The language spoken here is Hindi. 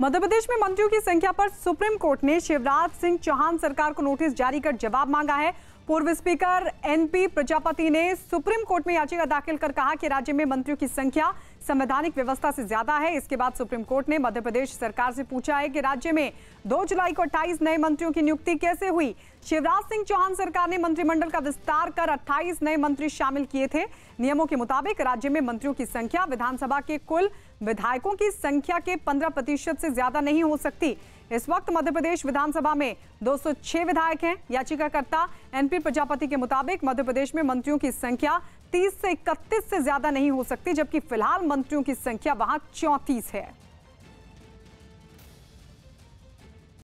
मध्य प्रदेश में मंत्रियों की संख्या पर सुप्रीम कोर्ट ने शिवराज सिंह चौहान सरकार को नोटिस जारी कर जवाब मांगा है पूर्व स्पीकर एनपी प्रजापति ने सुप्रीम कोर्ट में याचिका दाखिल कर कहा कि राज्य में मंत्रियों की संख्या संवैधानिक व्यवस्था से ज्यादा है इसके बाद सुप्रीम कोर्ट ने मध्य प्रदेश सरकार से पूछा है कि राज्य में 2 जुलाई को 28 नए मंत्रियों की नियुक्ति कैसे हुई शिवराज सिंह चौहान सरकार ने मंत्रिमंडल का विस्तार कर 28 नए मंत्री शामिल किए थे नियमों के मुताबिक राज्य में मंत्रियों की संख्या विधानसभा के कुल विधायकों की संख्या के पंद्रह से ज्यादा नहीं हो सकती इस वक्त मध्य प्रदेश विधानसभा में 206 विधायक हैं याचिकाकर्ता एनपी प्रजापति के मुताबिक मध्य प्रदेश में मंत्रियों की संख्या तीस से इकतीस से ज्यादा नहीं हो सकती जबकि फिलहाल मंत्रियों की संख्या वहां चौंतीस है